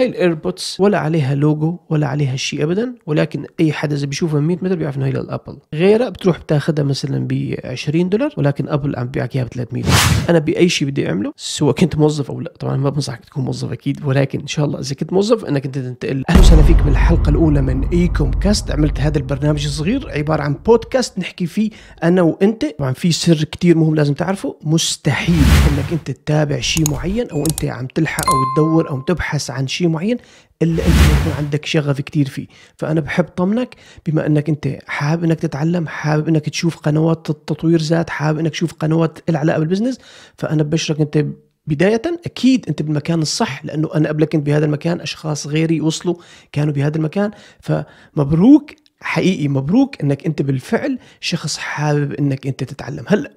هاي الايربودز ولا عليها لوجو ولا عليها شيء ابدا ولكن اي حدا اذا بيشوفها 100 متر بيعرف انه هي للابل غيرها بتروح بتاخذها مثلا ب 20 دولار ولكن ابل عم بيعك اياها ب 300 دولار انا باي شيء بدي اعمله سواء كنت موظف او لا طبعا ما بنصحك تكون موظف اكيد ولكن ان شاء الله اذا كنت موظف انك انت تنتقل اهلا وسهلا فيك بالحلقه الاولى من ايكوم كاست عملت هذا البرنامج الصغير عباره عن بودكاست نحكي فيه انا وانت طبعا في سر كثير مهم لازم تعرفه مستحيل انك انت تتابع شيء معين او انت عم تلحق او تدور او تبحث عن شيء معين الا انت يكون عندك شغف كثير فيه فانا بحب طمنك بما انك انت حابب انك تتعلم حابب انك تشوف قنوات تطوير ذات حابب انك تشوف قنوات العلاقه بالبزنس فانا ببشرك انت بداية أكيد أنت بالمكان الصح لأنه أنا قبل كنت بهذا المكان أشخاص غيري وصلوا كانوا بهذا المكان فمبروك حقيقي مبروك أنك أنت بالفعل شخص حابب أنك أنت تتعلم هلأ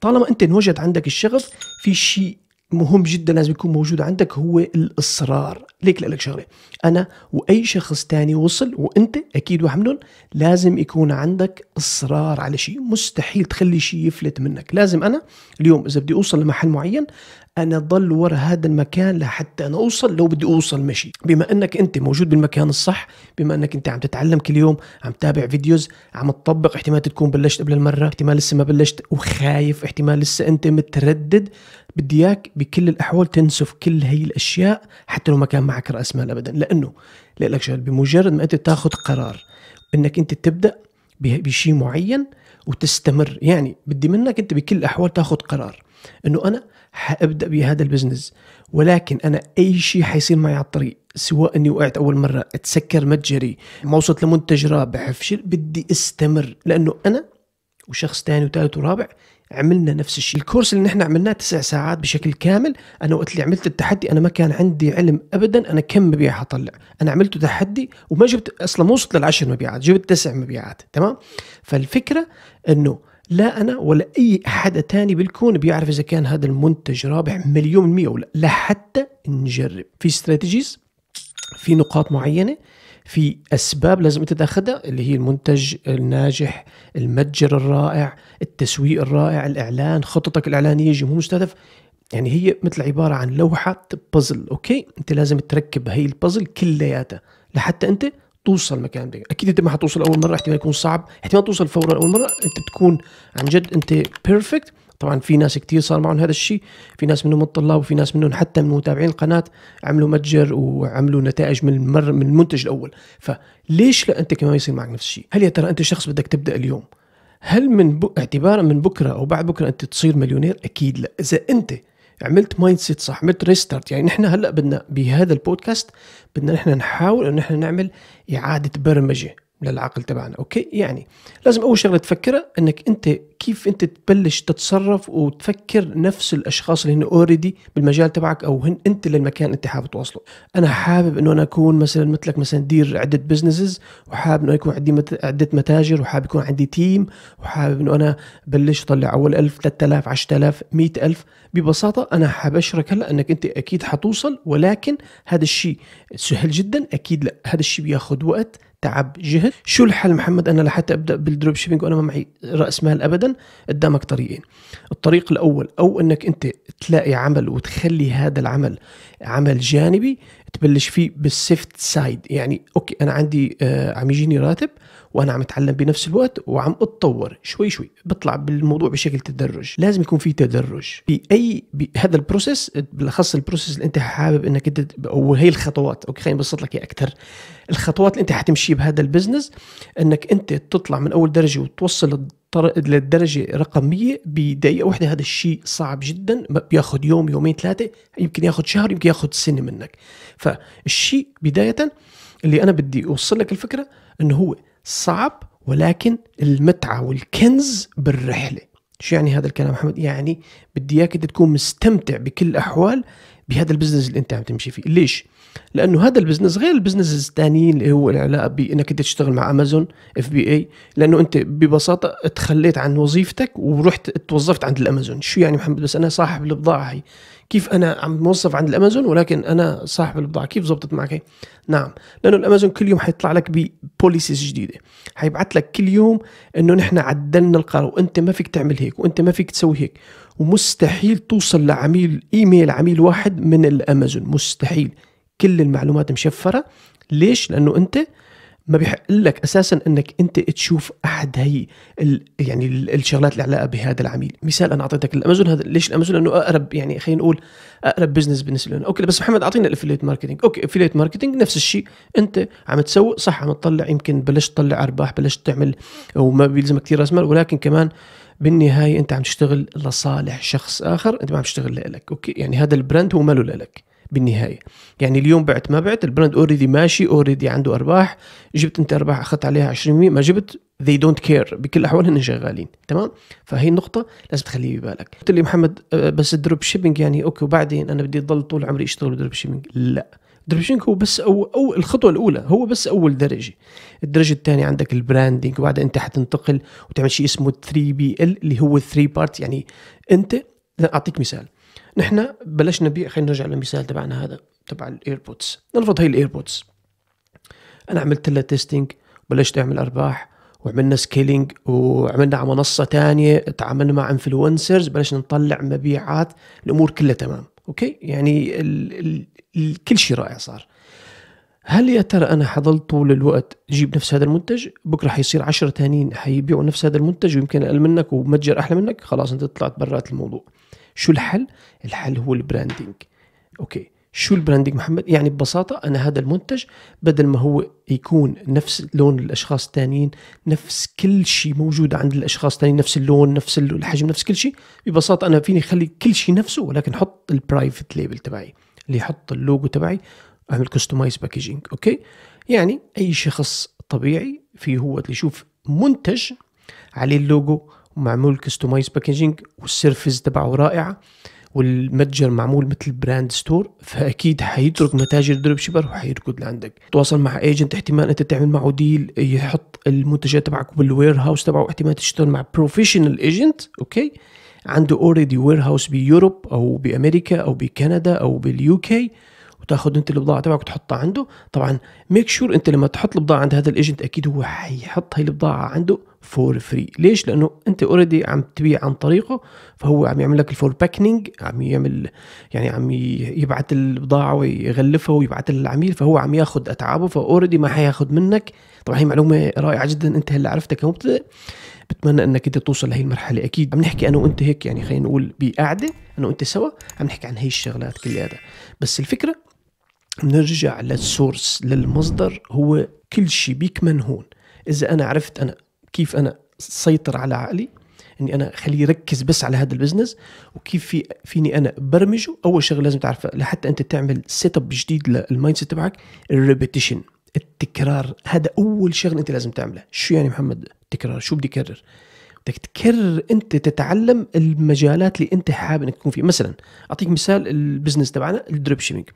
طالما أنت انوجد عندك الشغف في شيء مهم جدا لازم يكون موجود عندك هو الاصرار ليك لك شغله انا واي شخص تاني وصل وانت اكيد واحد منهم لازم يكون عندك اصرار على شيء مستحيل تخلي شيء يفلت منك لازم انا اليوم اذا بدي اوصل لمحل معين انا ضل ورا هذا المكان لحتى انا اوصل لو بدي اوصل مشي بما انك انت موجود بالمكان الصح بما انك انت عم تتعلم كل يوم عم تتابع فيديوز عم تطبق احتمال تكون بلشت قبل المره احتمال لسه ما بلشت وخايف احتمال لسه انت متردد بدي اياك بكل الاحوال تنسف كل هي الاشياء حتى لو ما كان معك راس مال ابدا لانه لا لك شغل بمجرد ما انت تاخذ قرار انك انت تبدا بشيء معين وتستمر يعني بدي منك انت بكل الاحوال تاخذ قرار انه انا حابدا بهذا البزنس ولكن انا اي شيء حيصير معي على الطريق سواء اني وقعت اول مره اتسكر متجري ما وصلت لمنتج رابح فشل بدي استمر لانه انا وشخص ثاني وثالث ورابع عملنا نفس الشيء الكورس اللي نحن عملناه تسع ساعات بشكل كامل انا وقت اللي عملت التحدي انا ما كان عندي علم ابدا انا كم مبيع حطلع انا عملته تحدي وما جبت اصلا مو وصلت للعشر مبيعات جبت تسع مبيعات تمام فالفكره انه لا انا ولا اي حدا تاني بالكون بيعرف اذا كان هذا المنتج رابح مليون مية ولا لا حتى نجرب في استراتيجيز في نقاط معينه في اسباب لازم انت تاخذها اللي هي المنتج الناجح المتجر الرائع التسويق الرائع الاعلان خططك الاعلانيه جمهور مستهدف يعني هي مثل عباره عن لوحه بازل اوكي انت لازم تركب هي البازل كلياتها لحتى انت توصل مكان ده اكيد انت ما حتوصل اول مره احتمال يكون صعب احتمال توصل فورا اول مره انت بتكون عن جد انت بيرفكت طبعا في ناس كتير صار معهم هذا الشيء في ناس منهم الطلاب وفي ناس منهم حتى من متابعين القناه عملوا متجر وعملوا نتائج من المر من المنتج الاول فليش لا انت كمان يصير معك نفس الشيء هل يا ترى انت شخص بدك تبدا اليوم هل من ب... اعتبارا من بكره او بعد بكره انت تصير مليونير اكيد لا اذا انت عملت مايند سيت صح عملت ريستارت يعني نحن هلا بدنا بهذا البودكاست بدنا نحن نحاول ان نحن نعمل اعاده برمجه للعقل تبعنا اوكي يعني لازم اول شغله تفكرها انك انت كيف انت تبلش تتصرف وتفكر نفس الاشخاص اللي هن اوريدي بالمجال تبعك او هن انت للمكان انت حابب توصله انا حابب انه انا اكون مثلا مثلك مثلا دير عده بزنسز وحابب انه يكون عندي مت... عده متاجر وحابب يكون عندي تيم وحابب انه انا بلش اطلع اول 1000 3000 10000 100000 ببساطه انا حاب اشرك هلا انك انت اكيد حتوصل ولكن هذا الشيء سهل جدا اكيد لا هذا الشيء بياخذ وقت تعب جهد شو الحل محمد انا لحتى ابدا بالدروب شيبينج وانا ما معي راس مال ابدا قدامك طريقين الطريق الاول او انك انت تلاقي عمل وتخلي هذا العمل عمل جانبي تبلش فيه بالسيفت سايد يعني اوكي انا عندي آه عم يجيني راتب وانا عم اتعلم بنفس الوقت وعم اتطور شوي شوي بطلع بالموضوع بشكل تدرج لازم يكون في تدرج باي بهذا البروسيس بالاخص البروسيس اللي انت حابب انك انت او هي الخطوات اوكي خليني ابسط لك اكثر الخطوات اللي انت حتمشي بهذا البزنس انك انت تطلع من اول درجه وتوصل للدرجة رقم 100 بدقيقة واحدة هذا الشيء صعب جدا بياخذ يوم يومين ثلاثة يمكن ياخذ شهر يمكن ياخذ سنة منك فالشيء بداية اللي أنا بدي أوصل لك الفكرة أنه هو صعب ولكن المتعة والكنز بالرحلة شو يعني هذا الكلام محمد يعني بدي اياك انت تكون مستمتع بكل الاحوال بهذا البزنس اللي انت عم تمشي فيه ليش لانه هذا البزنس غير البزنس الثانيين اللي هو العلاقه بانك انت تشتغل مع امازون اف بي اي لانه انت ببساطه تخليت عن وظيفتك ورحت توظفت عند الامازون شو يعني محمد بس انا صاحب البضاعه هي كيف انا عم موظف عند الامازون ولكن انا صاحب البضاعه كيف زبطت معك هي؟ نعم لانه الامازون كل يوم حيطلع لك ببوليسيز جديده حيبعث لك كل يوم انه نحن عدلنا القرار وانت ما فيك تعمل هيك وانت ما فيك تسوي هيك ومستحيل توصل لعميل ايميل عميل واحد من الامازون مستحيل كل المعلومات مشفره ليش لانه انت ما بيحق لك اساسا انك انت تشوف احد هي ال يعني ال الشغلات اللي علاقه بهذا العميل، مثال انا اعطيتك الامازون هذا ليش الامازون؟ لانه اقرب يعني خلينا نقول اقرب بزنس بالنسبه لنا، اوكي بس محمد اعطينا الافليت ماركتينج، اوكي افليت ماركتينج نفس الشيء انت عم تسوق صح عم تطلع يمكن بلشت تطلع ارباح بلشت تعمل وما بيلزمك كثير راس مال ولكن كمان بالنهايه انت عم تشتغل لصالح شخص اخر انت ما عم تشتغل لك اوكي يعني هذا البراند هو ماله لك بالنهايه يعني اليوم بعت ما بعت البراند اوريدي ماشي اوريدي عنده ارباح جبت انت ارباح اخذت عليها 20% ما جبت they don't care بكل الاحوال هن شغالين تمام فهي النقطه لازم تخليها ببالك قلت لي محمد آه، بس الدروب شيبينج يعني اوكي وبعدين انا بدي اضل طول عمري اشتغل بدروب شيبينج لا دروب شيبينج هو بس أو, أو الخطوه الاولى هو بس اول درجه الدرجه الثانيه عندك البراندنج وبعدها انت حتنتقل وتعمل شيء اسمه 3 بي ال اللي هو 3 بارت يعني انت اعطيك مثال نحن بلشنا نبيع خلينا نرجع للمثال تبعنا هذا تبع الايربودز نرفض هي الايربودز انا عملت لها تيستينج بلشت اعمل ارباح وعملنا سكيلينج وعملنا على منصه ثانيه تعاملنا مع انفلونسرز بلشنا نطلع مبيعات الامور كلها تمام اوكي يعني ال ال ال كل شيء رائع صار هل يا ترى انا حضل طول الوقت جيب نفس هذا المنتج بكره حيصير عشرة ثانيين حيبيعوا نفس هذا المنتج ويمكن اقل منك ومتجر احلى منك خلاص انت طلعت برات الموضوع شو الحل؟ الحل هو البراندنج اوكي شو البراندنج محمد؟ يعني ببساطة أنا هذا المنتج بدل ما هو يكون نفس لون الأشخاص الثانيين نفس كل شيء موجود عند الأشخاص الثانيين نفس اللون نفس الحجم نفس كل شيء ببساطة أنا فيني أخلي كل شيء نفسه ولكن أحط البرايفت ليبل تبعي اللي يحط اللوجو تبعي أعمل كستمايز باكجينج أوكي يعني أي شخص طبيعي في هو اللي يشوف منتج عليه اللوجو ومعمول كستمايز باكجينج والسيرفيس تبعه رائعه والمتجر معمول مثل براند ستور فاكيد حيترك متاجر دروب شيبر وحيركض لعندك تواصل مع ايجنت احتمال انت تعمل معه ديل يحط المنتجات تبعك بالوير هاوس تبعه احتمال تشتغل مع بروفيشنال ايجنت اوكي عنده اوريدي وير هاوس بيوروب او بامريكا او بكندا او باليو كي وتاخذ انت البضاعه تبعك وتحطها عنده طبعا ميك شور sure انت لما تحط البضاعه عند هذا الايجنت اكيد هو حيحط هي البضاعه عنده فور فري ليش لانه انت اوريدي عم تبيع عن طريقه فهو عم يعمل لك الفور باكنج عم يعمل يعني عم يبعث البضاعه ويغلفها ويبعث للعميل فهو عم ياخذ اتعابه فاوريدي ما حياخذ منك طبعا هي معلومه رائعه جدا انت هلا عرفتها كمبتدئ بتمنى انك انت توصل لهي المرحله اكيد عم نحكي انا وانت هيك يعني خلينا نقول بقعده انا وانت سوا عم نحكي عن هي الشغلات كلياتها بس الفكره بنرجع للسورس للمصدر هو كل شيء بيكمن هون اذا انا عرفت انا كيف انا سيطر على عقلي اني انا اخليه يركز بس على هذا البزنس وكيف في فيني انا برمجه اول شغله لازم تعرفها لحتى انت تعمل سيت اب جديد للمايند سيت تبعك الريبيتيشن التكرار هذا اول شغله انت لازم تعملها شو يعني محمد تكرار شو بدي اكرر بدك تكرر انت تتعلم المجالات اللي انت حابب انك تكون فيها مثلا اعطيك مثال البزنس تبعنا الدروب شيبينج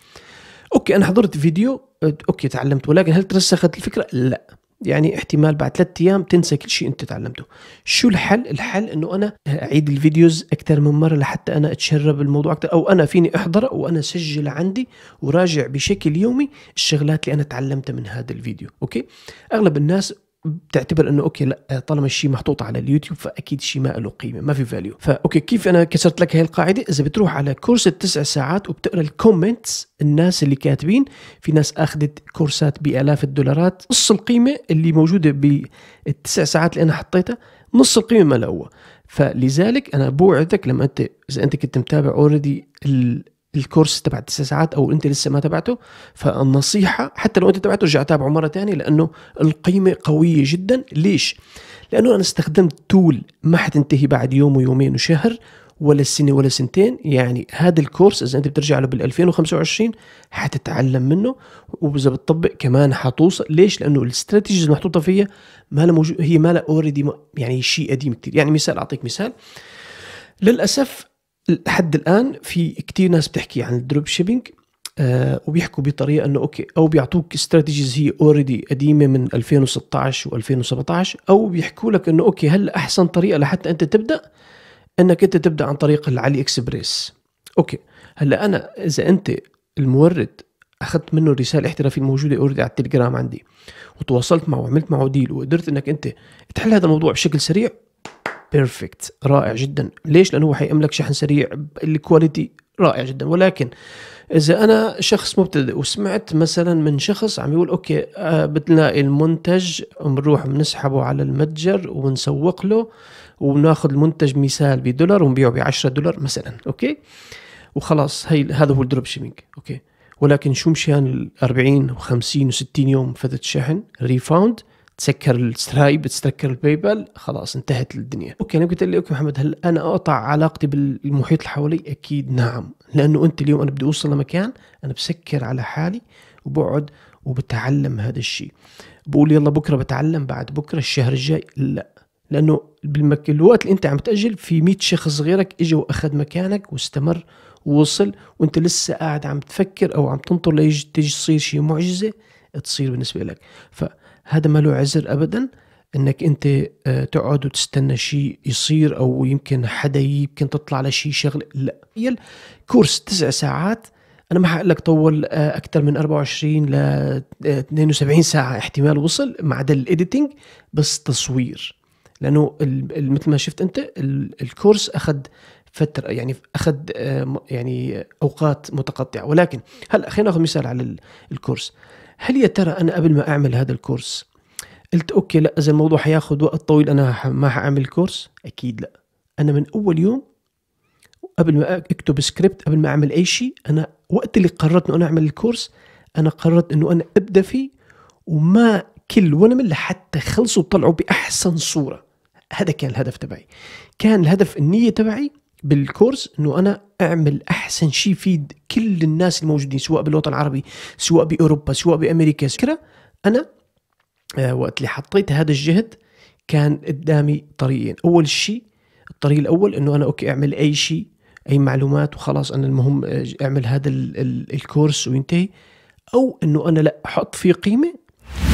اوكي انا حضرت فيديو اوكي تعلمت ولكن هل ترسخت الفكره لا يعني احتمال بعد ثلاثة ايام تنسى كل شيء انت تعلمته شو الحل الحل انه انا اعيد الفيديوز اكثر من مره لحتى انا اتشرب الموضوع اكثر او انا فيني احضر وانا سجل عندي وراجع بشكل يومي الشغلات اللي انا تعلمتها من هذا الفيديو اوكي اغلب الناس بتعتبر انه اوكي لا طالما الشيء محطوط على اليوتيوب فاكيد شيء ما له قيمه ما في فاليو فاوكي كيف انا كسرت لك هاي القاعده اذا بتروح على كورس التسع ساعات وبتقرا الكومنتس الناس اللي كاتبين في ناس اخذت كورسات بالاف الدولارات نص القيمه اللي موجوده بالتسع ساعات اللي انا حطيتها نص القيمه ما لها فلذلك انا بوعدك لما انت اذا انت كنت متابع اوريدي الكورس تبع تسع ساعات او انت لسه ما تبعته فالنصيحه حتى لو انت تبعته ارجع تابعه مره ثانيه لانه القيمه قويه جدا ليش؟ لانه انا استخدمت تول ما حتنتهي بعد يوم ويومين وشهر ولا سنه ولا سنتين يعني هذا الكورس اذا انت بترجع له بال 2025 حتتعلم منه واذا بتطبق كمان حتوصل ليش؟ لانه الاستراتيجيز المحطوطه فيها ما لها موجود هي ما لها اوريدي يعني شيء قديم كثير يعني مثال اعطيك مثال للاسف لحد الان في كثير ناس بتحكي عن الدروب شيبينج آه وبيحكوا بطريقه انه اوكي او بيعطوك استراتيجيز هي اوريدي قديمه من 2016 و2017 او بيحكوا لك انه اوكي هلا احسن طريقه لحتى انت تبدا انك انت تبدا عن طريق العلي اكسبريس اوكي هلا انا اذا انت المورد اخذت منه الرساله الاحترافيه الموجوده اوريدي على التليجرام عندي وتواصلت معه وعملت معه ديل وقدرت انك انت تحل هذا الموضوع بشكل سريع بيرفكت رائع جدا ليش لانه هو حيملك شحن سريع الكواليتي رائع جدا ولكن اذا انا شخص مبتدئ وسمعت مثلا من شخص عم يقول اوكي آه، بتلاقي المنتج بنروح بنسحبه على المتجر وبنسوق له وبناخذ المنتج مثال بدولار ونبيعه ب 10 دولار مثلا اوكي وخلاص هي هذا هو الدروب شيبينج اوكي ولكن شو مشان ال 40 و50 و60 يوم فتره شحن ريفاوند تسكر السترايب تسكر الباي بال خلاص انتهت الدنيا اوكي انا قلت لي اوكي محمد هل انا اقطع علاقتي بالمحيط اللي حوالي اكيد نعم لانه انت اليوم انا بدي اوصل لمكان انا بسكر على حالي وبقعد وبتعلم هذا الشيء بقول يلا بكره بتعلم بعد بكره الشهر الجاي لا لانه بالمك... الوقت اللي انت عم تاجل في 100 شخص غيرك اجى واخذ مكانك واستمر ووصل وانت لسه قاعد عم تفكر او عم تنطر ليجي تجي تصير شيء معجزه تصير بالنسبه لك ف هذا ما له عذر ابدا انك انت آه، تقعد وتستنى شيء يصير او يمكن حدا يمكن تطلع على شيء شغله لا يل كورس تسع ساعات انا ما حقول لك طول آه، اكثر من 24 ل 72 آه، ساعه احتمال وصل ما عدا الايديتنج بس تصوير لانه مثل ما شفت انت الكورس اخذ فترة يعني اخذ يعني اوقات متقطعه ولكن هلا خلينا ناخذ مثال على الكورس هل يا ترى انا قبل ما اعمل هذا الكورس قلت اوكي لا اذا الموضوع حياخذ وقت طويل انا ما حاعمل كورس اكيد لا انا من اول يوم قبل ما اكتب سكريبت قبل ما اعمل اي شيء انا وقت اللي قررت انه انا اعمل الكورس انا قررت انه انا ابدا فيه وما كل ولا من حتى خلصوا وطلعوا باحسن صوره هذا كان الهدف تبعي كان الهدف النيه تبعي بالكورس انه انا اعمل احسن شيء يفيد كل الناس الموجودين سواء بالوطن العربي سواء باوروبا سواء بامريكا كذا انا آه، وقت اللي حطيت هذا الجهد كان قدامي طريقين اول شيء الطريق الاول انه انا اوكي اعمل اي شيء اي معلومات وخلاص انا المهم آه، اعمل هذا الكورس وينتهي او انه انا لا احط فيه قيمه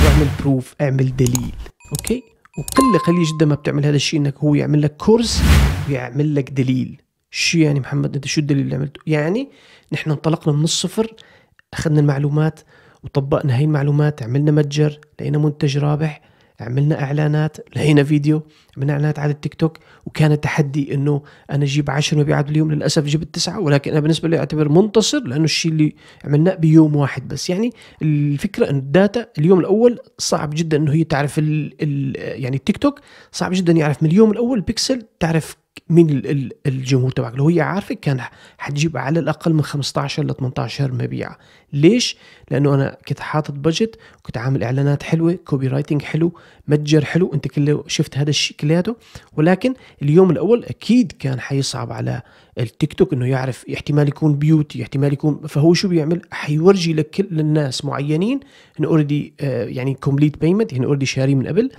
واعمل بروف اعمل دليل اوكي وقله قليله جدا ما بتعمل هذا الشيء انك هو يعمل لك كورس ويعمل لك دليل شو يعني محمد انت شو الدليل اللي عملته يعني نحن انطلقنا من الصفر اخذنا المعلومات وطبقنا هاي المعلومات عملنا متجر لقينا منتج رابح عملنا اعلانات لقينا فيديو عملنا اعلانات على التيك توك وكان التحدي انه انا اجيب 10 مبيعات باليوم للاسف جبت تسعه ولكن انا بالنسبه لي اعتبر منتصر لانه الشيء اللي عملناه بيوم واحد بس يعني الفكره انه الداتا اليوم الاول صعب جدا انه هي تعرف ال ال يعني التيك توك صعب جدا يعرف من اليوم الاول بيكسل تعرف من الجمهور تبعك لو هي عارفه كان حتجيب على الاقل من 15 ل 18 مبيعه ليش لانه انا كنت حاطط بجت وكنت عامل اعلانات حلوه كوبي رايتنج حلو متجر حلو انت كله شفت هذا الشيء كلياته ولكن اليوم الاول اكيد كان حيصعب على التيك توك انه يعرف احتمال يكون بيوتي احتمال يكون فهو شو بيعمل حيورجي لكل للناس معينين انه آه، اوريدي يعني كومبليت بيمنت يعني اوريدي شاري من قبل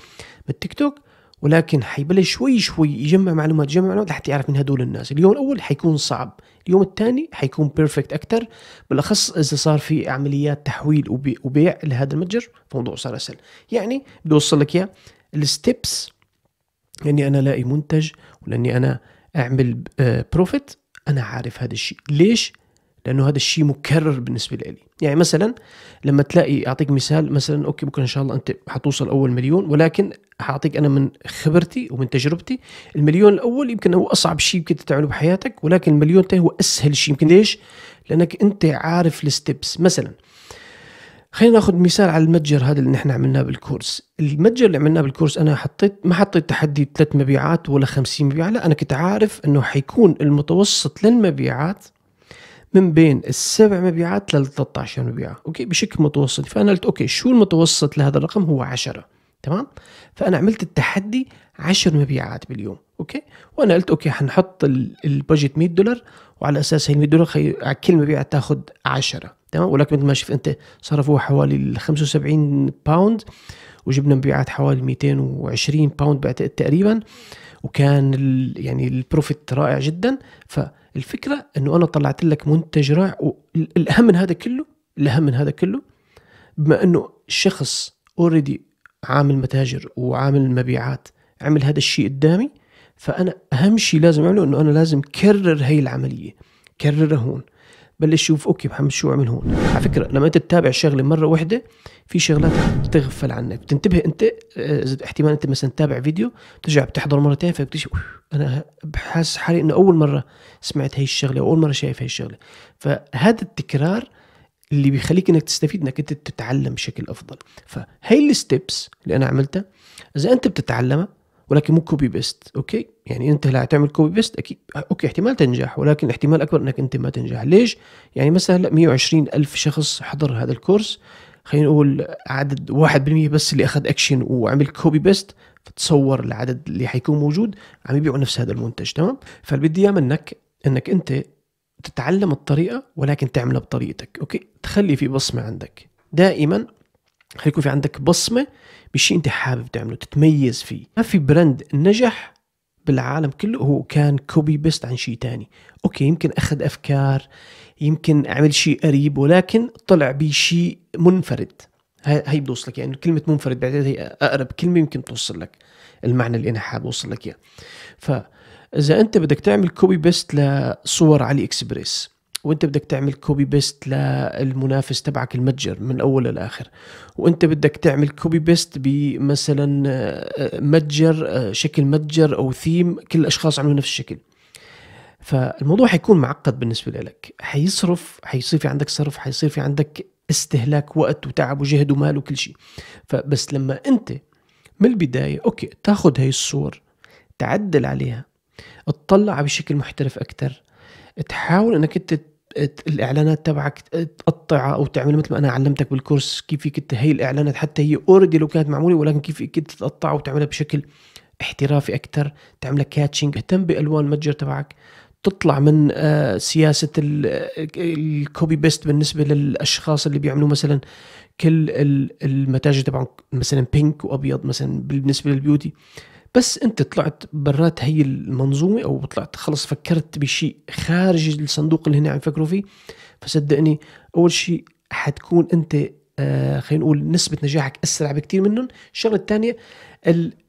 بالتيك توك ولكن حيبلش شوي شوي يجمع معلومات يجمع معلومات لحتى يعرف من هدول الناس اليوم الاول حيكون صعب اليوم الثاني حيكون بيرفكت اكثر بالاخص اذا صار في عمليات تحويل وبيع لهذا المتجر فموضوع صار اسهل يعني بدي اوصل لك اياه الستبس لاني انا الاقي منتج ولاني انا اعمل بروفيت آه، انا عارف هذا الشيء ليش لانه هذا الشيء مكرر بالنسبه لي يعني مثلا لما تلاقي اعطيك مثال مثلا اوكي بكره ان شاء الله انت حتوصل اول مليون ولكن حاعطيك انا من خبرتي ومن تجربتي المليون الاول يمكن هو اصعب شيء يمكن تعمله بحياتك ولكن المليون الثاني هو اسهل شيء يمكن ليش لانك انت عارف الستبس مثلا خلينا ناخذ مثال على المتجر هذا اللي نحن عملناه بالكورس المتجر اللي عملناه بالكورس انا حطيت ما حطيت تحدي ثلاث مبيعات ولا 50 مبيعات لا انا كنت عارف انه حيكون المتوسط للمبيعات من بين السبع مبيعات لل 13 مبيعه اوكي بشكل متوسط فانا قلت اوكي شو المتوسط لهذا الرقم هو 10 تمام فانا عملت التحدي 10 مبيعات باليوم اوكي وانا قلت اوكي حنحط البادجت 100 دولار وعلى اساس هي 100 دولار خي... على كل مبيعه تاخذ 10 تمام ولكن مثل ما شفت انت صرفوا حوالي 75 باوند وجبنا مبيعات حوالي 220 باوند بعتقد تقريبا آه وكان يعني البروفيت رائع جدا فالفكره انه انا طلعت لك منتج رائع والاهم من هذا كله الاهم من هذا كله بما انه الشخص اوريدي عامل متاجر وعامل مبيعات عمل هذا الشيء قدامي فانا اهم شيء لازم اعمله انه انا لازم كرر هي العمليه كررها هون بلش شوف اوكي محمد شو عمل هون على فكره لما انت تتابع شغله مره واحده في شغلات بتغفل عنك بتنتبه انت آه، احتمال انت مثلا تتابع فيديو بترجع بتحضر مرتين فبتكتشف انا بحس حالي انه اول مره سمعت هي الشغله واول مره شايف هي الشغله فهذا التكرار اللي بيخليك انك تستفيد انك انت تتعلم بشكل افضل فهي الستبس اللي انا عملتها اذا انت بتتعلمها ولكن مو كوبي بيست اوكي يعني انت لا تعمل كوبي بيست اكيد اوكي احتمال تنجح ولكن احتمال اكبر انك انت ما تنجح ليش يعني مثلا 120 الف شخص حضر هذا الكورس خلينا نقول عدد 1% بس اللي اخذ اكشن وعمل كوبي بيست فتصور العدد اللي حيكون موجود عم يبيعوا نفس هذا المنتج تمام فاللي بدي اياه منك انك انت تتعلم الطريقه ولكن تعملها بطريقتك اوكي تخلي في بصمه عندك دائما حيكون في عندك بصمه بشيء انت حابب تعمله تتميز فيه ما في براند نجح بالعالم كله هو كان كوبي بيست عن شيء تاني اوكي يمكن اخذ افكار يمكن عمل شيء قريب ولكن طلع بشيء منفرد هي بتوصلك يعني كلمة منفرد بعدين هي أقرب كلمة يمكن توصل لك المعنى اللي أنا حاب أوصل لك إياه فإذا أنت بدك تعمل كوبي بيست لصور علي إكسبريس وانت بدك تعمل كوبي بيست للمنافس تبعك المتجر من الاول للاخر وانت بدك تعمل كوبي بيست بمثلا آه، آه، متجر آه، شكل متجر او ثيم كل الاشخاص عملوا نفس الشكل فالموضوع حيكون معقد بالنسبه لك حيصرف حيصير في عندك صرف حيصير في عندك استهلاك وقت وتعب وجهد ومال وكل شيء فبس لما انت من البدايه اوكي تاخذ هاي الصور تعدل عليها تطلع بشكل محترف اكثر تحاول انك انت الاعلانات تبعك تقطعها او تعمل مثل ما انا علمتك بالكورس كيف فيك هي الاعلانات حتى هي اوريدي لو كانت معموله ولكن كيف فيك انت تقطعها وتعملها بشكل احترافي اكثر تعملها كاتشنج اهتم بالوان المتجر تبعك تطلع من آه، سياسه الكوبي بيست آه، بالنسبه للاشخاص اللي بيعملوا مثلا كل المتاجر تبعهم مثلا بينك وابيض مثلا بالنسبه للبيوتي بس انت طلعت برات هي المنظومه او طلعت خلص فكرت بشيء خارج الصندوق اللي هن عم يفكروا فيه فصدقني اول شيء حتكون انت آه، خلينا نقول نسبة نجاحك أسرع بكتير منهم الشغلة الثانية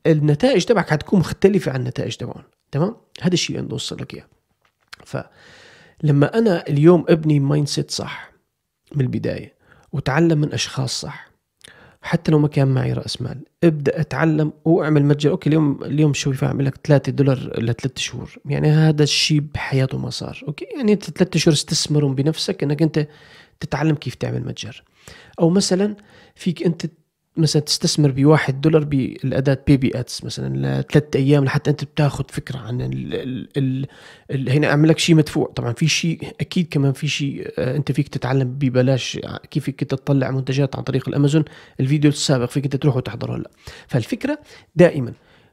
النتائج تبعك حتكون مختلفة عن النتائج تبعهم تمام هذا الشيء اللي بدي أوصل لك إياه فلما انا اليوم ابني مايند سيت صح من البدايه وتعلم من اشخاص صح حتى لو ما كان معي راس مال ابدا اتعلم واعمل متجر اوكي اليوم اليوم شو يعمل لك 3 دولار لثلاث شهور يعني هذا الشيء بحياته ما صار اوكي يعني انت ثلاث شهور استثمرهم بنفسك انك انت تتعلم كيف تعمل متجر او مثلا فيك انت مثلا تستثمر بواحد دولار بالاداه بي بي اتس مثلا لثلاث ايام لحتى انت بتاخذ فكره عن ال ال ال هنا اعمل لك شيء مدفوع طبعا في شيء اكيد كمان في شيء آه، انت فيك تتعلم ببلاش آه، كيف فيك تطلع منتجات عن طريق الامازون الفيديو السابق فيك انت تروح وتحضره هلا فالفكره دائما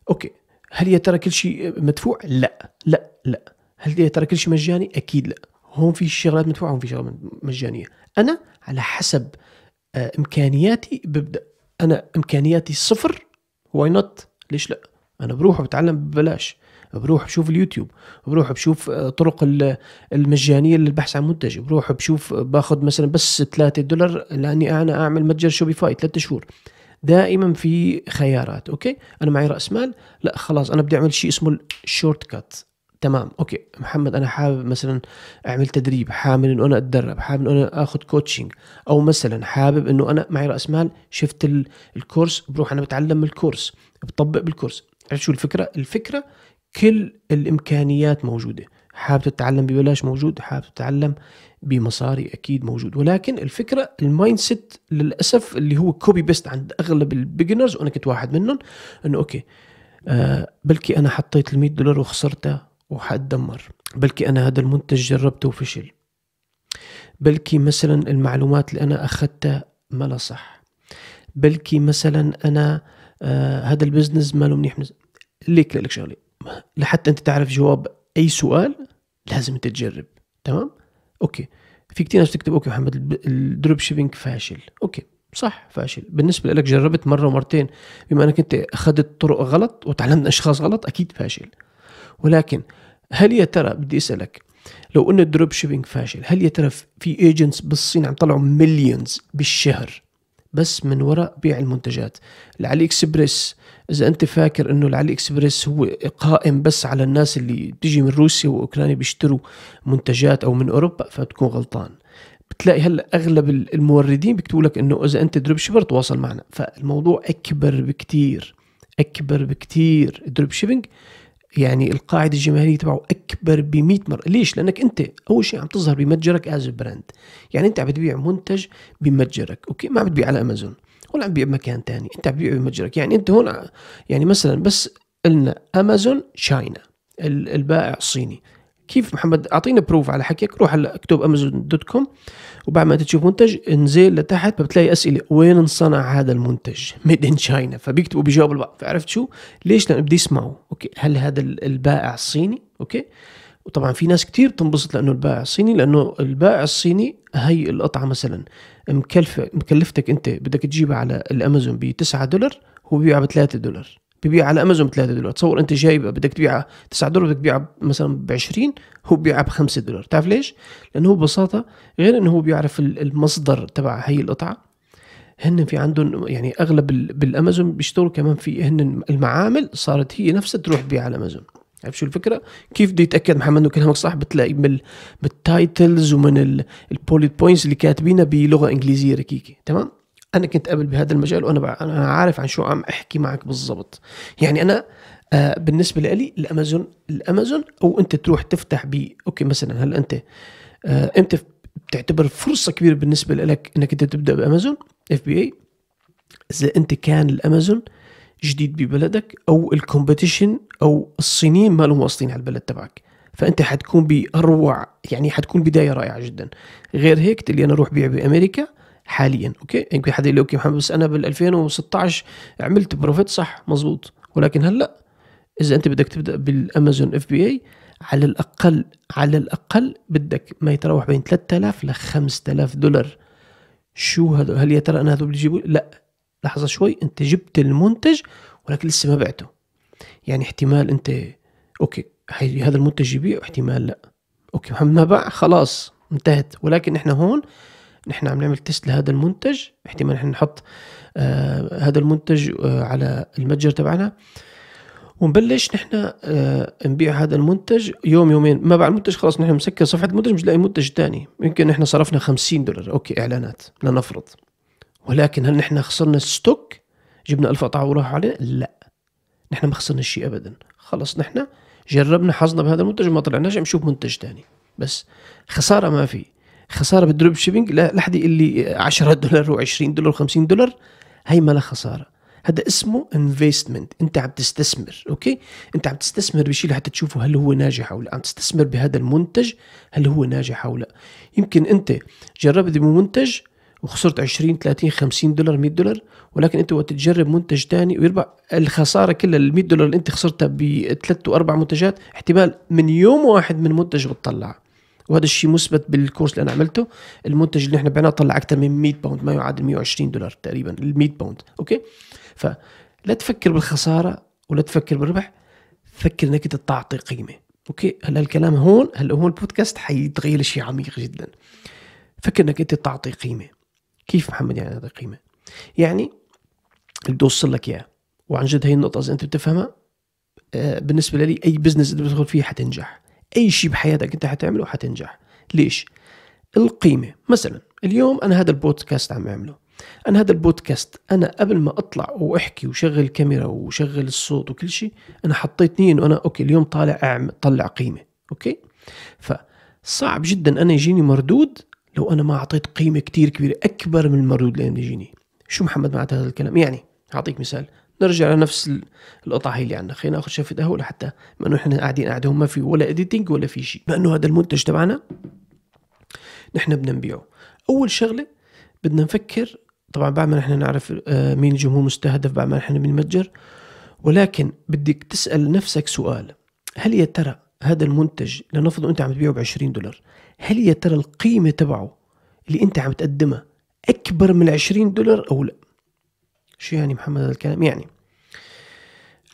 اوكي هل يا ترى كل شيء مدفوع لا لا لا هل يا ترى كل شيء مجاني اكيد لا هون في شغلات مدفوعه هون في شغلات مجانيه انا على حسب آه، امكانياتي ببدا انا امكانياتي صفر واي نوت ليش لا انا بروح بتعلم ببلاش بروح بشوف اليوتيوب بروح بشوف آه، طرق المجانيه للبحث عن منتج بروح بشوف آه، باخذ مثلا بس 3 دولار لاني انا اعمل متجر شوبيفاي 3 شهور دائما في خيارات اوكي انا معي راس مال لا خلاص انا بدي اعمل شيء اسمه الشورت كات تمام اوكي محمد انا حابب مثلا اعمل تدريب حامل انه انا اتدرب حابب انه انا اخذ كوتشنج او مثلا حابب انه انا معي راس مال شفت الكورس بروح انا بتعلم الكورس بطبق بالكورس عرفت شو الفكره الفكره كل الامكانيات موجوده حابب تتعلم ببلاش موجود حابب تتعلم بمصاري اكيد موجود ولكن الفكره المايند سيت للاسف اللي هو كوبي بيست عند اغلب البيجنرز وانا كنت واحد منهم انه اوكي آه بلكي انا حطيت ال 100 دولار وخسرتها وحأتدمر بلكي أنا هذا المنتج جربته وفشل بلكي مثلا المعلومات اللي أنا أخذتها ما صح بلكي مثلا أنا آه هذا البزنس ما له منيح ليك لك شغلة لحتى أنت تعرف جواب أي سؤال لازم أنت تجرب تمام أوكي في كتير ناس بتكتب أوكي محمد الدروب شيبينج فاشل أوكي صح فاشل بالنسبه لك جربت مره ومرتين بما انك انت اخذت طرق غلط وتعلمت اشخاص غلط اكيد فاشل ولكن هل يا ترى بدي اسالك لو ان الدروب شيبينج فاشل هل يا ترى في ايجنتس بالصين عم طلعوا مليونز بالشهر بس من وراء بيع المنتجات العلي اكسبريس اذا انت فاكر انه العلي اكسبريس هو قائم بس على الناس اللي بتيجي من روسيا واوكرانيا بيشتروا منتجات او من اوروبا فتكون غلطان بتلاقي هلا اغلب الموردين بيكتبوا لك انه اذا انت دروب شيبر تواصل معنا فالموضوع اكبر بكتير اكبر بكتير الدروب شيبينج يعني القاعده الجماهيريه تبعه اكبر ب 100 مره ليش لانك انت اول شيء عم تظهر بمتجرك از براند يعني انت عم تبيع منتج بمتجرك اوكي ما عم تبيع على امازون ولا عم تبيع بمكان ثاني انت عم تبيع بمتجرك يعني انت هون يعني مثلا بس قلنا امازون شاينا البائع الصيني كيف محمد اعطينا بروف على حكيك روح على اكتب امازون دوت كوم وبعد ما تشوف منتج انزل لتحت بتلاقي اسئله وين انصنع هذا المنتج ميد ان تشاينا فبيكتبوا بيجاوبوا البعض فعرفت شو ليش لانه بدي يسمعوا اوكي هل هذا البائع الصيني اوكي وطبعا في ناس كتير بتنبسط لانه البائع الصيني لانه البائع الصيني هي القطعه مثلا مكلفه مكلفتك انت بدك تجيبها على الامازون ب 9 دولار هو بيبيعها ب 3 دولار ببيع على امازون ب 3 دولار تصور انت جايبه بدك تبيعها 9 دولار بدك تبيعها مثلا ب 20 هو بيبيعها ب 5 دولار تعرف ليش لانه هو ببساطه غير انه هو بيعرف المصدر تبع هي القطعه هن في عندهم يعني اغلب بالامازون بيشتغلوا كمان في هن المعامل صارت هي نفسها تروح تبيع على امازون عارف شو الفكره؟ كيف بده يتاكد محمد انه كلامك صح؟ بتلاقي من بالتايتلز ومن البوليت بوينتس اللي كاتبينها بلغه انجليزيه ركيكه تمام؟ انا كنت قبل بهذا المجال وانا انا عارف عن شو عم احكي معك بالضبط يعني انا آه بالنسبه لي الامازون الامازون او انت تروح تفتح ب اوكي مثلا هل انت آه امتى بتعتبر فرصه كبيره بالنسبه لك انك انت تبدا بامازون اف بي اي اذا انت كان الامازون جديد ببلدك او الكومبيتيشن او الصينيين ما لهم واصلين على البلد تبعك فانت حتكون باروع يعني حتكون بدايه رائعه جدا غير هيك اللي انا اروح بيع بامريكا حاليا اوكي يمكن يعني حد يقول اوكي محمد بس انا بال 2016 عملت بروفيت صح مزبوط ولكن هلا اذا انت بدك تبدا بالامازون اف بي اي على الاقل على الاقل بدك ما يتراوح بين 3000 ل 5000 دولار شو هذا هل يا ترى انا هذول بيجيبوا لا لحظه شوي انت جبت المنتج ولكن لسه ما بعته يعني احتمال انت اوكي هذا المنتج يبيع احتمال لا اوكي محمد ما باع خلاص انتهت ولكن احنا هون نحن عم نعمل تيست لهذا المنتج احتمال نحن نحط آه، هذا المنتج آه، على المتجر تبعنا ونبلش نحن آه، نبيع هذا المنتج يوم يومين ما بعد المنتج خلاص نحن مسكر صفحه المنتج مش لاقي منتج ثاني يمكن نحن صرفنا 50 دولار اوكي اعلانات لنفرض ولكن هل نحن خسرنا ستوك جبنا ألف قطعه وراح علينا لا نحن ما خسرنا شيء ابدا خلص نحن جربنا حظنا بهذا المنتج وما طلعناش عم نشوف منتج ثاني بس خساره ما في خساره بالدروب شيبينج لحد يقول لي 10 دولار و20 دولار و50 دولار هي ما لها خساره هذا اسمه انفستمنت انت عم تستثمر اوكي انت عم تستثمر بشيء لحتى تشوفه هل هو ناجح او لا عم تستثمر بهذا المنتج هل هو ناجح او لا يمكن انت جربت بمنتج وخسرت 20 30 50 دولار 100 دولار ولكن انت وقت تجرب منتج ثاني ويربح الخساره كلها ال 100 دولار اللي انت خسرتها بثلاث واربع منتجات احتمال من يوم واحد من منتج بتطلع وهذا الشيء مثبت بالكورس اللي انا عملته المنتج اللي احنا بعناه طلع اكثر من 100 باوند ما يعادل 120 دولار تقريبا ال 100 باوند اوكي فلا تفكر بالخساره ولا تفكر بالربح فكر انك انت تعطي قيمه اوكي هلا الكلام هون هلا هون البودكاست حيتغير شيء عميق جدا فكر انك انت تعطي قيمه كيف محمد يعني تعطي قيمه يعني بدي اوصل لك اياه وعن جد هي النقطه اذا انت بتفهمها آه، بالنسبه لي اي بزنس انت بتدخل فيه حتنجح اي شيء بحياتك انت حتعمله حتنجح ليش القيمه مثلا اليوم انا هذا البودكاست عم اعمله انا هذا البودكاست انا قبل ما اطلع واحكي وشغل الكاميرا وشغل الصوت وكل شيء انا حطيت نيه انه انا اوكي اليوم طالع اعمل طلع قيمه اوكي فصعب جدا انا يجيني مردود لو انا ما اعطيت قيمه كتير كبيره اكبر من المردود اللي يجيني شو محمد معناتها هذا الكلام يعني اعطيك مثال نرجع لنفس القطعه هي اللي عندنا خلينا ناخذ شفه قهوه لحتى ما انه احنا قاعدين قاعدهم ما في ولا اديتنج ولا في شيء لانه هذا المنتج تبعنا نحن بدنا نبيعه اول شغله بدنا نفكر طبعا بعد ما نحن نعرف آه، مين الجمهور المستهدف بعد ما نحن بنمتجر ولكن بدك تسال نفسك سؤال هل يا ترى هذا المنتج لنفرض انت عم تبيعه ب 20 دولار هل يا ترى القيمه تبعه اللي انت عم تقدمها اكبر من 20 دولار او لا شو يعني محمد هذا الكلام يعني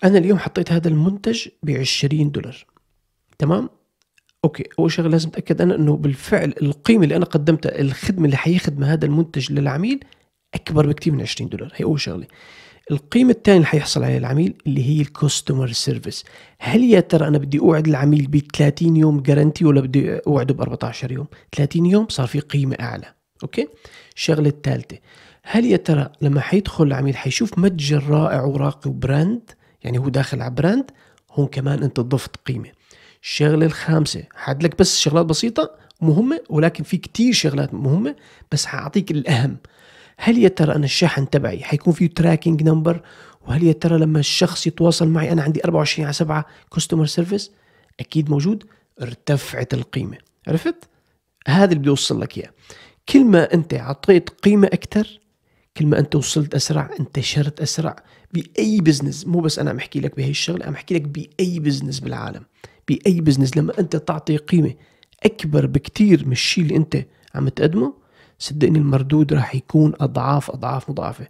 انا اليوم حطيت هذا المنتج ب 20 دولار تمام اوكي اول شغله لازم اتاكد انا انه بالفعل القيمه اللي انا قدمتها الخدمه اللي حيخدمها هذا المنتج للعميل اكبر بكثير من 20 دولار هي اول شغله القيمة الثانية اللي حيحصل عليها العميل اللي هي الكوستمر سيرفيس هل يا ترى أنا بدي أوعد العميل ب 30 يوم جارنتي ولا بدي أوعده ب 14 يوم 30 يوم صار في قيمة أعلى أوكي الشغلة الثالثة هل يا ترى لما حيدخل العميل حيشوف متجر رائع وراقي وبراند يعني هو داخل على براند هون كمان انت ضفت قيمه الشغله الخامسه حد لك بس شغلات بسيطه مهمه ولكن في كتير شغلات مهمه بس حاعطيك الاهم هل يا ترى انا الشحن تبعي حيكون فيه تراكنج نمبر وهل يا ترى لما الشخص يتواصل معي انا عندي 24 على 7 كاستمر سيرفيس اكيد موجود ارتفعت القيمه عرفت هذا اللي بدي اوصل لك اياه كل ما انت اعطيت قيمه اكثر كل ما انت وصلت اسرع انتشرت اسرع باي بزنس مو بس انا عم احكي لك بهي الشغله عم احكي لك باي بزنس بالعالم باي بزنس لما انت تعطي قيمه اكبر بكتير من الشيء اللي انت عم تقدمه صدقني المردود راح يكون اضعاف اضعاف مضاعفه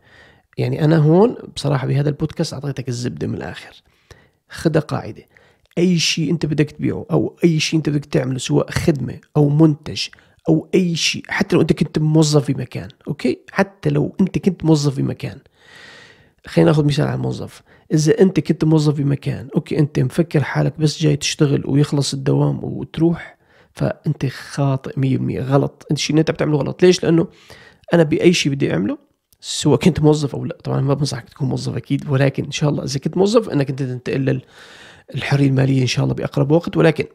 يعني انا هون بصراحه بهذا البودكاست اعطيتك الزبده من الاخر خد قاعده اي شيء انت بدك تبيعه او اي شيء انت بدك تعمله سواء خدمه او منتج او اي شيء حتى لو انت كنت موظف في مكان اوكي حتى لو انت كنت موظف في مكان خلينا ناخذ مثال على الموظف اذا انت كنت موظف في مكان اوكي انت مفكر حالك بس جاي تشتغل ويخلص الدوام وتروح فانت خاطئ 100% غلط انت الشيء اللي انت بتعمله غلط ليش لانه انا باي شيء بدي اعمله سواء كنت موظف او لا طبعا ما بنصحك تكون موظف اكيد ولكن ان شاء الله اذا كنت موظف انك انت تنتقل للحريه الماليه ان شاء الله باقرب وقت ولكن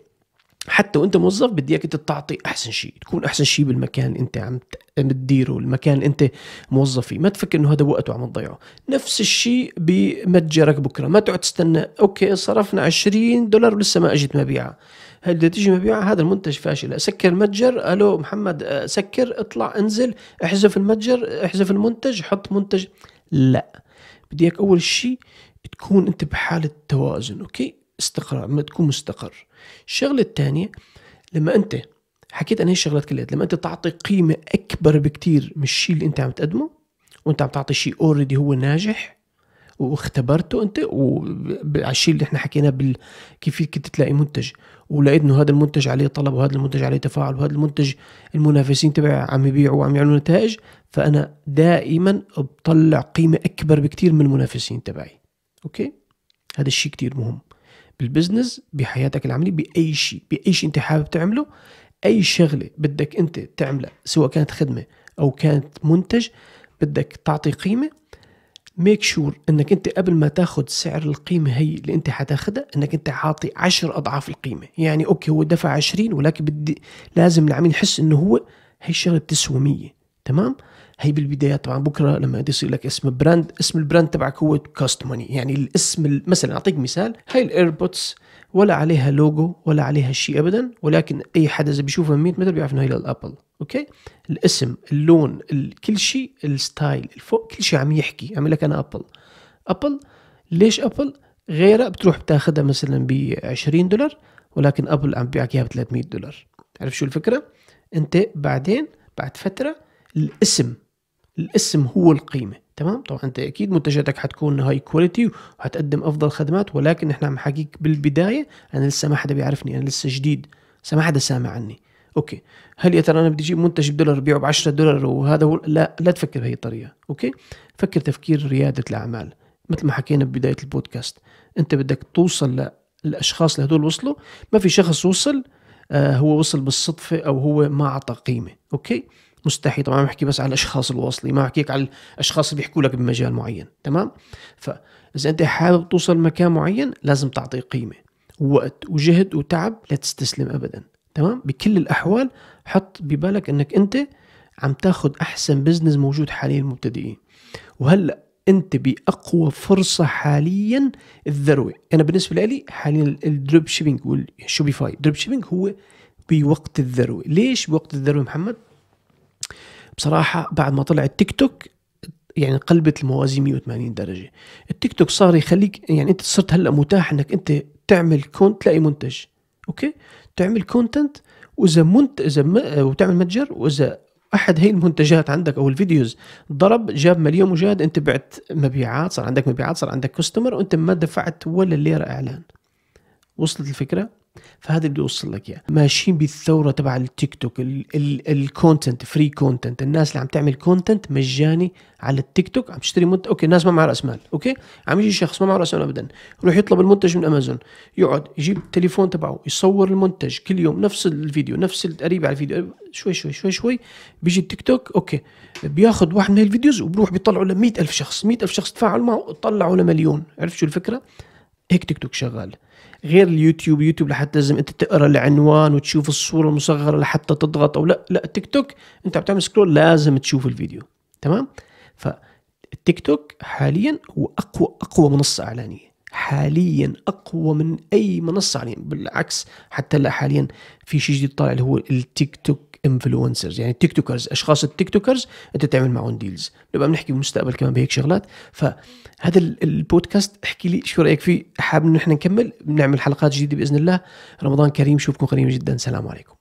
حتى وانت موظف بدي اياك انت تعطي احسن شيء تكون احسن شيء بالمكان انت عم تديره المكان اللي انت موظف فيه ما تفكر انه هذا وقته عم تضيعه نفس الشيء بمتجرك بكره ما تقعد تستنى اوكي صرفنا 20 دولار ولسه ما اجت مبيعه هل بدها تيجي مبيعه هذا المنتج فاشل سكر المتجر الو محمد آه، سكر اطلع انزل احذف المتجر احذف المنتج حط منتج لا بدي اياك اول شيء تكون انت بحاله توازن اوكي استقرار ما تكون مستقر الشغله الثانيه لما انت حكيت انا الشغلات كلها لما انت تعطي قيمه اكبر بكتير من الشيء اللي انت عم تقدمه وانت عم تعطي شيء اوريدي هو ناجح واختبرته انت وعلى الشيء اللي احنا حكيناه بال... كيف فيك تلاقي منتج ولقيت انه هذا المنتج عليه طلب وهذا المنتج عليه تفاعل وهذا المنتج المنافسين تبعي عم يبيعوا وعم يعملوا نتائج فانا دائما بطلع قيمه اكبر بكتير من المنافسين تبعي اوكي هذا الشيء كتير مهم بالبزنس بحياتك العمليه باي شيء باي شيء انت حابب تعمله اي شغله بدك انت تعملها سواء كانت خدمه او كانت منتج بدك تعطي قيمه ميك شور انك انت قبل ما تاخذ سعر القيمه هي اللي انت حتاخذها انك انت حاطي 10 اضعاف القيمه يعني اوكي هو دفع 20 ولكن بدي لازم العميل يحس انه هو هي الشغله بتسوى 100 تمام هي بالبدايه طبعا بكره لما انت يصير لك اسم براند اسم البراند تبعك هو كاست ماني يعني الاسم مثلا اعطيك مثال هاي الايربودز ولا عليها لوجو ولا عليها شيء ابدا ولكن اي حدا اذا بيشوفها 100 متر بيعرف انه هي للابل اوكي الاسم اللون كل شيء الستايل الفوق كل شيء عم يحكي عم لك انا ابل ابل ليش ابل غيرها بتروح بتاخذها مثلا ب 20 دولار ولكن ابل عم بيعك اياها ب 300 دولار عرف شو الفكره انت بعدين بعد فتره الاسم الاسم هو القيمه تمام طبعا انت اكيد منتجاتك حتكون هاي كواليتي وحتقدم افضل خدمات ولكن احنا عم حكيك بالبدايه انا لسه ما حدا بيعرفني انا لسه جديد لسه ما حدا سامع عني اوكي هل يا ترى انا بدي اجيب منتج بدولار بيعه ب 10 دولار وهذا هو لا لا تفكر بهي الطريقه اوكي فكر تفكير رياده الاعمال مثل ما حكينا ببدايه البودكاست انت بدك توصل للاشخاص اللي هدول وصلوا ما في شخص وصل آه هو وصل بالصدفه او هو ما اعطى قيمه اوكي مستحيل طبعا بحكي بس على الاشخاص الواصلين ما بحكيك على الاشخاص اللي بيحكوا لك بمجال معين تمام فاذا انت حابب توصل مكان معين لازم تعطي قيمه ووقت وجهد وتعب لا تستسلم ابدا تمام بكل الاحوال حط ببالك انك انت عم تاخذ احسن بزنس موجود حاليا المبتدئين وهلا انت باقوى فرصه حاليا الذروه انا بالنسبه لي حاليا الدروب شيبينج والشوبيفاي دروب شيبينج هو بوقت الذروه ليش بوقت الذروه محمد بصراحه بعد ما طلع التيك توك يعني قلبت الموازين 180 درجه التيك توك صار يخليك يعني انت صرت هلا متاح انك انت تعمل كونت تلاقي منتج اوكي تعمل كونتنت واذا منت اذا م... وتعمل متجر واذا احد هي المنتجات عندك او الفيديوز ضرب جاب مليون مشاهد انت بعت مبيعات صار عندك مبيعات صار عندك كوستمر وانت ما دفعت ولا ليره اعلان وصلت الفكره فهذا بدي اوصل لك اياه ماشيين بالثوره تبع التيك توك الكونتنت فري كونتنت الناس اللي عم تعمل كونتنت مجاني على التيك توك عم تشتري منتج اوكي الناس ما معها راس مال اوكي عم يجي شخص ما معه راس مال ابدا يروح يطلب المنتج من امازون يقعد يجيب التليفون تبعه يصور المنتج كل يوم نفس الفيديو نفس القريب على الفيديو شوي شوي شوي شوي بيجي التيك توك اوكي بياخذ واحد من الفيديوز وبروح بيطلعوا ل ألف شخص 100 ألف شخص تفاعلوا معه طلعوا لمليون عرفت شو الفكره هيك تيك توك شغال غير اليوتيوب يوتيوب لحتى لازم انت تقرا العنوان وتشوف الصوره المصغره لحتى تضغط او لا لا تيك توك انت بتعمل سكرول لازم تشوف الفيديو تمام فالتيك توك حاليا هو اقوى اقوى منصه اعلانيه حاليا اقوى من اي منصه يعني بالعكس حتى لا حاليا في شيء جديد طالع اللي هو التيك توك انفلونسرز يعني تيك توكرز اشخاص التيك توكرز انت تعمل معهم ديلز نبقى بنحكي بالمستقبل كمان بهيك شغلات فهذا البودكاست احكي لي شو رايك فيه حابب انه احنا نكمل بنعمل حلقات جديده باذن الله رمضان كريم شوفكم قريب جدا سلام عليكم